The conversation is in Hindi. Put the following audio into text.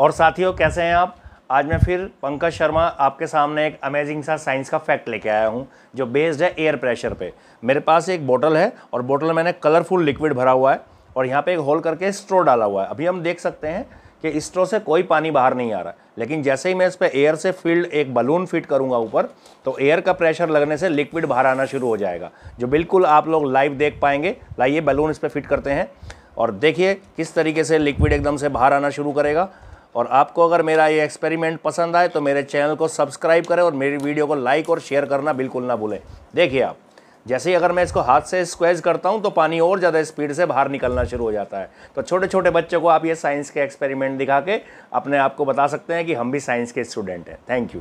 और साथियों कैसे हैं आप आज मैं फिर पंकज शर्मा आपके सामने एक अमेजिंग सा साइंस का फैक्ट लेके आया हूँ जो बेस्ड है एयर प्रेशर पे मेरे पास एक बोतल है और बोतल मैंने कलरफुल लिक्विड भरा हुआ है और यहाँ पे एक होल करके स्ट्रो डाला हुआ है अभी हम देख सकते हैं कि स्ट्रो से कोई पानी बाहर नहीं आ रहा लेकिन जैसे ही मैं इस पर एयर से फील्ड एक बलून फिट करूँगा ऊपर तो एयर का प्रेशर लगने से लिक्विड बाहर आना शुरू हो जाएगा जो बिल्कुल आप लोग लाइव देख पाएंगे लाइए बलून इस पर फिट करते हैं और देखिए किस तरीके से लिक्विड एकदम से बाहर आना शुरू करेगा और आपको अगर मेरा ये एक्सपेरिमेंट पसंद आए तो मेरे चैनल को सब्सक्राइब करें और मेरी वीडियो को लाइक और शेयर करना बिल्कुल ना भूलें देखिए आप जैसे ही अगर मैं इसको हाथ से स्क्वेज करता हूँ तो पानी और ज़्यादा स्पीड से बाहर निकलना शुरू हो जाता है तो छोटे छोटे बच्चों को आप ये साइंस के एक्सपेरिमेंट दिखा के अपने आप को बता सकते हैं कि हम भी साइंस के स्टूडेंट हैं थैंक यू